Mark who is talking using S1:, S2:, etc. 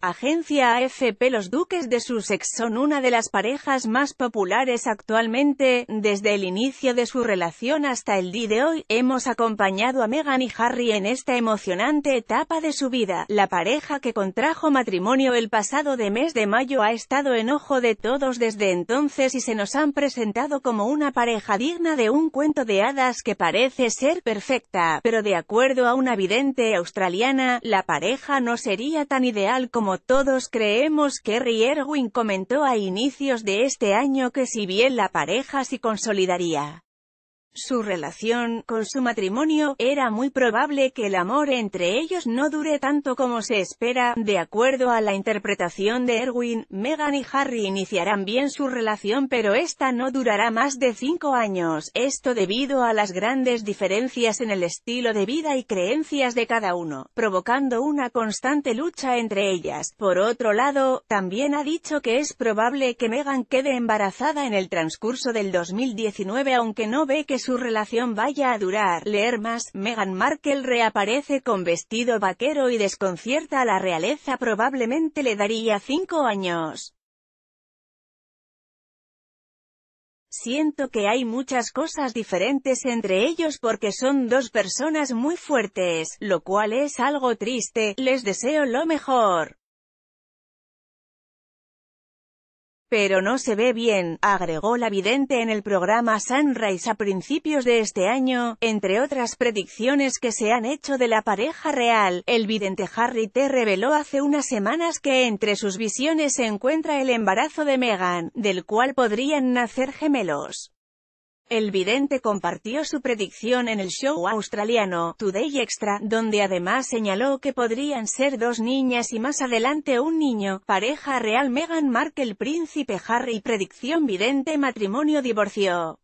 S1: agencia AFP Los Duques de Sussex son una de las parejas más populares actualmente, desde el inicio de su relación hasta el día de hoy, hemos acompañado a Meghan y Harry en esta emocionante etapa de su vida. La pareja que contrajo matrimonio el pasado de mes de mayo ha estado en ojo de todos desde entonces y se nos han presentado como una pareja digna de un cuento de hadas que parece ser perfecta, pero de acuerdo a una vidente australiana, la pareja no sería tan ideal como todos creemos Kerry Erwin comentó a inicios de este año que si bien la pareja se consolidaría su relación con su matrimonio, era muy probable que el amor entre ellos no dure tanto como se espera. De acuerdo a la interpretación de Erwin, Meghan y Harry iniciarán bien su relación pero esta no durará más de cinco años, esto debido a las grandes diferencias en el estilo de vida y creencias de cada uno, provocando una constante lucha entre ellas. Por otro lado, también ha dicho que es probable que Meghan quede embarazada en el transcurso del 2019 aunque no ve que su relación vaya a durar. Leer más, Meghan Markle reaparece con vestido vaquero y desconcierta a la realeza probablemente le daría cinco años. Siento que hay muchas cosas diferentes entre ellos porque son dos personas muy fuertes, lo cual es algo triste, les deseo lo mejor. Pero no se ve bien, agregó la vidente en el programa Sunrise a principios de este año, entre otras predicciones que se han hecho de la pareja real, el vidente Harry T. reveló hace unas semanas que entre sus visiones se encuentra el embarazo de Meghan, del cual podrían nacer gemelos. El vidente compartió su predicción en el show australiano Today Extra, donde además señaló que podrían ser dos niñas y más adelante un niño, pareja real Meghan Markle Príncipe Harry predicción vidente matrimonio divorcio.